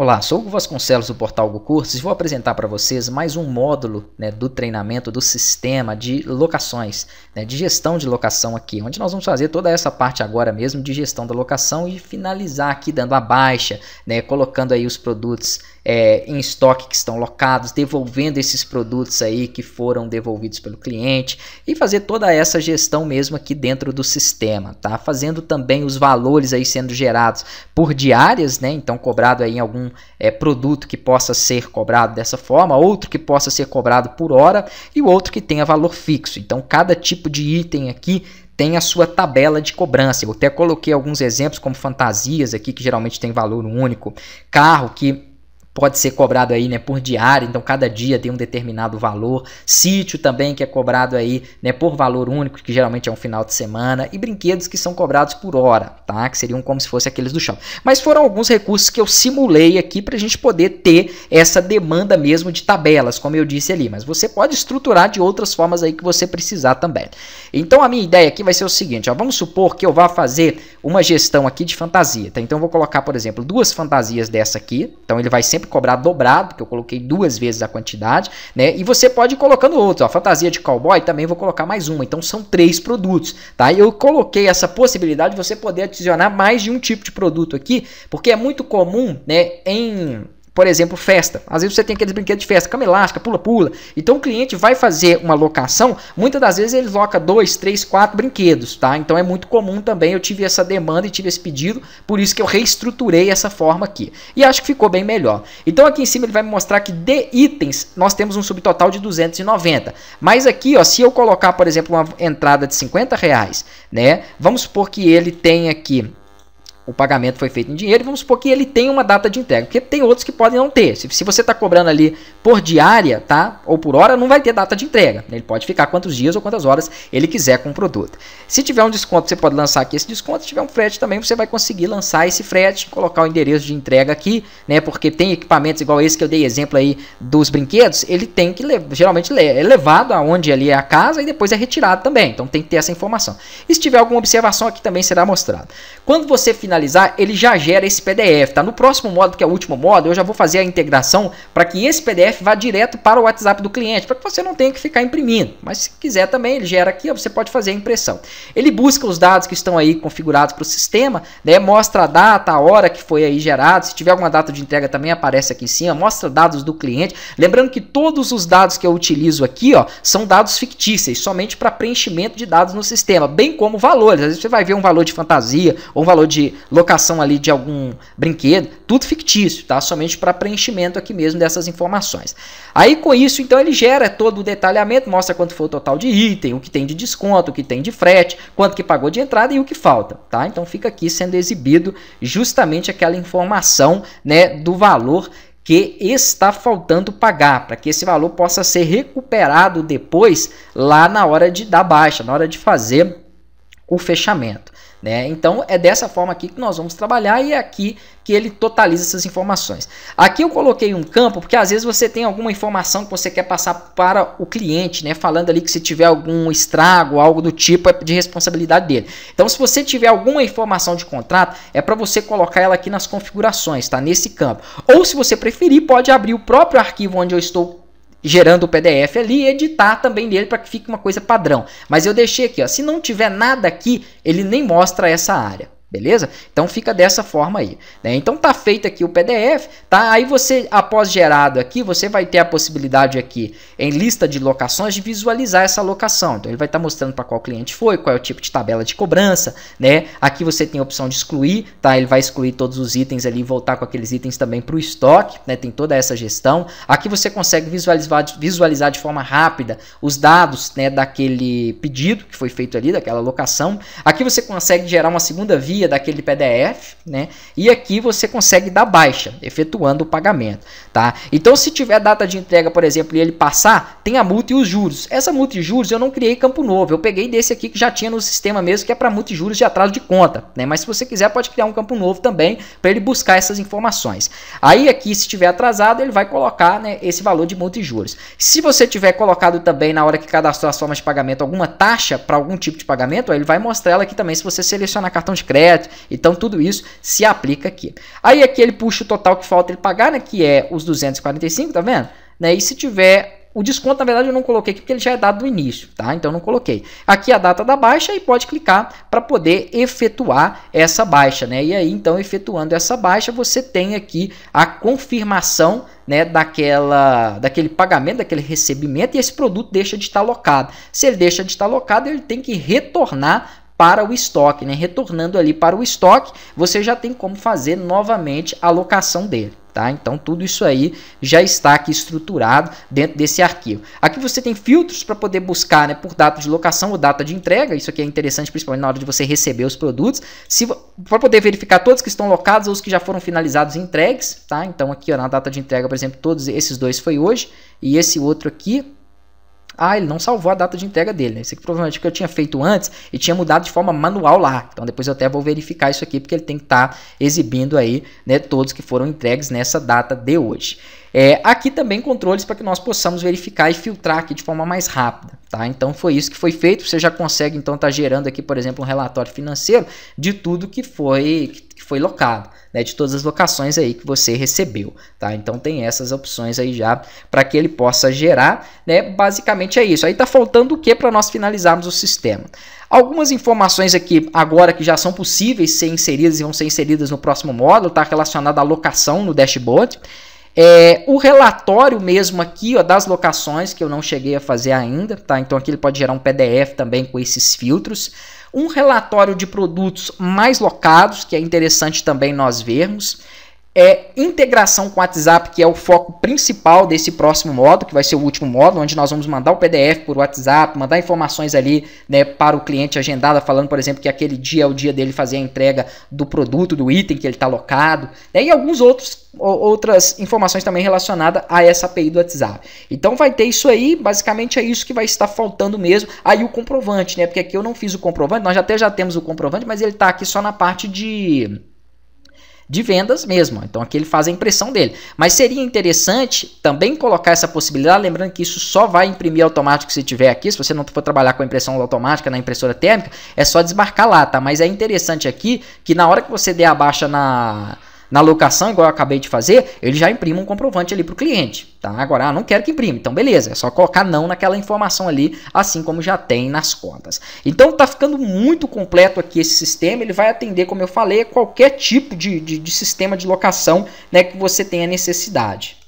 Olá, sou Hugo Vasconcelos do Portal Go Cursos e vou apresentar para vocês mais um módulo né, do treinamento do sistema de locações, né, de gestão de locação aqui, onde nós vamos fazer toda essa parte agora mesmo de gestão da locação e finalizar aqui dando a baixa, né, colocando aí os produtos é, em estoque que estão locados, devolvendo esses produtos aí que foram devolvidos pelo cliente e fazer toda essa gestão mesmo aqui dentro do sistema, tá? Fazendo também os valores aí sendo gerados por diárias, né? Então cobrado aí em algum é, produto que possa ser cobrado dessa forma, outro que possa ser cobrado por hora e outro que tenha valor fixo. Então cada tipo de item aqui tem a sua tabela de cobrança. Eu até coloquei alguns exemplos como fantasias aqui que geralmente tem valor único, carro que pode ser cobrado aí, né, por diário, então cada dia tem um determinado valor. Sítio também que é cobrado aí, né, por valor único, que geralmente é um final de semana, e brinquedos que são cobrados por hora, tá? Que seriam como se fossem aqueles do shopping. Mas foram alguns recursos que eu simulei aqui para a gente poder ter essa demanda mesmo de tabelas, como eu disse ali, mas você pode estruturar de outras formas aí que você precisar também. Então a minha ideia aqui vai ser o seguinte, ó, vamos supor que eu vá fazer uma gestão aqui de fantasia, tá? Então eu vou colocar, por exemplo, duas fantasias dessa aqui, então ele vai sempre cobrar dobrado, que eu coloquei duas vezes a quantidade, né? E você pode ir colocando outro a fantasia de cowboy, também vou colocar mais uma. Então são três produtos, tá? Eu coloquei essa possibilidade de você poder adicionar mais de um tipo de produto aqui, porque é muito comum, né, em por exemplo, festa. Às vezes você tem aqueles brinquedos de festa, cama elástica, pula-pula. Então o cliente vai fazer uma locação, muitas das vezes ele loca dois, três, quatro brinquedos, tá? Então é muito comum também, eu tive essa demanda e tive esse pedido, por isso que eu reestruturei essa forma aqui. E acho que ficou bem melhor. Então aqui em cima ele vai me mostrar que de itens nós temos um subtotal de 290. Mas aqui, ó, se eu colocar, por exemplo, uma entrada de 50 reais, né? Vamos supor que ele tem aqui o pagamento foi feito em dinheiro, e vamos supor que ele tem uma data de entrega, porque tem outros que podem não ter. Se, se você está cobrando ali por diária, tá? Ou por hora, não vai ter data de entrega. Ele pode ficar quantos dias ou quantas horas ele quiser com o produto. Se tiver um desconto, você pode lançar aqui esse desconto. Se tiver um frete também, você vai conseguir lançar esse frete, colocar o endereço de entrega aqui, né? Porque tem equipamentos igual esse que eu dei exemplo aí dos brinquedos, ele tem que geralmente é levado aonde ali é a casa e depois é retirado também. Então tem que ter essa informação. E se tiver alguma observação aqui também será mostrado. Quando você finalizar finalizar, ele já gera esse PDF, tá? No próximo modo, que é o último modo, eu já vou fazer a integração para que esse PDF vá direto para o WhatsApp do cliente, para que você não tenha que ficar imprimindo. Mas se quiser também, ele gera aqui, ó, você pode fazer a impressão. Ele busca os dados que estão aí configurados para o sistema, né? Mostra a data, a hora que foi aí gerado, se tiver alguma data de entrega também aparece aqui em cima, mostra dados do cliente. Lembrando que todos os dados que eu utilizo aqui, ó, são dados fictícios, somente para preenchimento de dados no sistema, bem como valores. Às vezes você vai ver um valor de fantasia ou um valor de locação ali de algum brinquedo, tudo fictício, tá? Somente para preenchimento aqui mesmo dessas informações. Aí com isso, então ele gera todo o detalhamento, mostra quanto foi o total de item, o que tem de desconto, o que tem de frete, quanto que pagou de entrada e o que falta, tá? Então fica aqui sendo exibido justamente aquela informação, né, do valor que está faltando pagar, para que esse valor possa ser recuperado depois lá na hora de dar baixa, na hora de fazer o fechamento. Né? Então é dessa forma aqui que nós vamos trabalhar e é aqui que ele totaliza essas informações. Aqui eu coloquei um campo porque às vezes você tem alguma informação que você quer passar para o cliente, né? falando ali que se tiver algum estrago, algo do tipo, é de responsabilidade dele. Então se você tiver alguma informação de contrato, é para você colocar ela aqui nas configurações, tá? nesse campo. Ou se você preferir, pode abrir o próprio arquivo onde eu estou gerando o PDF ali e editar também nele para que fique uma coisa padrão. Mas eu deixei aqui, ó, se não tiver nada aqui, ele nem mostra essa área. Beleza? Então fica dessa forma aí. Né? Então tá feito aqui o PDF, tá? Aí você, após gerado aqui, você vai ter a possibilidade aqui em lista de locações de visualizar essa locação. Então ele vai estar tá mostrando para qual cliente foi, qual é o tipo de tabela de cobrança, né? Aqui você tem a opção de excluir, tá? Ele vai excluir todos os itens ali e voltar com aqueles itens também para o estoque, né? Tem toda essa gestão. Aqui você consegue visualizar, visualizar de forma rápida os dados né, daquele pedido que foi feito ali, daquela locação. Aqui você consegue gerar uma segunda via daquele PDF, né? E aqui você consegue dar baixa, efetuando o pagamento, tá? Então, se tiver data de entrega, por exemplo, e ele passar, tem a multa e os juros. Essa multa e juros eu não criei campo novo, eu peguei desse aqui que já tinha no sistema mesmo, que é para multa e juros de atraso de conta, né? Mas se você quiser, pode criar um campo novo também para ele buscar essas informações. Aí aqui, se tiver atrasado, ele vai colocar, né, esse valor de multa e juros. Se você tiver colocado também na hora que cadastrou as formas de pagamento alguma taxa para algum tipo de pagamento, ele vai mostrar ela aqui também se você selecionar cartão de crédito correto. Então tudo isso se aplica aqui. Aí aqui ele puxa o total que falta ele pagar, né, que é os 245, tá vendo? Né, e se tiver o desconto, na verdade, eu não coloquei aqui porque ele já é dado do início, tá? Então, não coloquei. Aqui é a data da baixa e pode clicar para poder efetuar essa baixa, né? E aí, então, efetuando essa baixa, você tem aqui a confirmação né, daquela, daquele pagamento, daquele recebimento, e esse produto deixa de estar locado. Se ele deixa de estar locado, ele tem que retornar para o estoque, né? Retornando ali para o estoque, você já tem como fazer novamente a locação dele. Tá? Então tudo isso aí já está aqui estruturado dentro desse arquivo. Aqui você tem filtros para poder buscar né, por data de locação ou data de entrega. Isso aqui é interessante, principalmente na hora de você receber os produtos. Para poder verificar todos que estão locados ou os que já foram finalizados e entregues. Tá? Então aqui ó, na data de entrega, por exemplo, todos esses dois foi hoje. E esse outro aqui ah, ele não salvou a data de entrega dele, né? Isso aqui provavelmente é que eu tinha feito antes e tinha mudado de forma manual lá. Então depois eu até vou verificar isso aqui, porque ele tem que estar tá exibindo aí, né, todos que foram entregues nessa data de hoje. É, aqui também controles para que nós possamos verificar e filtrar aqui de forma mais rápida. Tá? Então foi isso que foi feito. Você já consegue então estar tá gerando aqui, por exemplo, um relatório financeiro de tudo que foi, que foi locado, né, de todas as locações aí que você recebeu, tá? Então tem essas opções aí já para que ele possa gerar, né? Basicamente é isso. Aí tá faltando o que para nós finalizarmos o sistema? Algumas informações aqui agora que já são possíveis ser inseridas e vão ser inseridas no próximo módulo, tá relacionada à locação no dashboard. É, o relatório mesmo aqui ó, das locações que eu não cheguei a fazer ainda, tá? Então aqui ele pode gerar um PDF também com esses filtros um relatório de produtos mais locados, que é interessante também nós vermos é, integração com o WhatsApp, que é o foco principal desse próximo módulo, que vai ser o último módulo, onde nós vamos mandar o PDF por WhatsApp, mandar informações ali né, para o cliente agendada, falando, por exemplo, que aquele dia é o dia dele fazer a entrega do produto, do item que ele está locado, né, e alguns outros outras informações também relacionadas a essa API do WhatsApp. Então vai ter isso aí, basicamente é isso que vai estar faltando mesmo. Aí o comprovante, né? Porque aqui eu não fiz o comprovante, nós até já temos o comprovante, mas ele está aqui só na parte de de vendas mesmo. Então aqui ele faz a impressão dele. Mas seria interessante também colocar essa possibilidade, lembrando que isso só vai imprimir automático se tiver aqui. Se você não for trabalhar com a impressão automática na impressora térmica, é só desmarcar lá, tá? Mas é interessante aqui que na hora que você der a baixa na na locação, igual eu acabei de fazer, ele já imprime um comprovante ali para o cliente. Tá? Agora, ah, não quero que imprime. Então, beleza, é só colocar não naquela informação ali, assim como já tem nas contas. Então, tá ficando muito completo aqui esse sistema. Ele vai atender, como eu falei, qualquer tipo de, de, de sistema de locação né, que você tenha necessidade.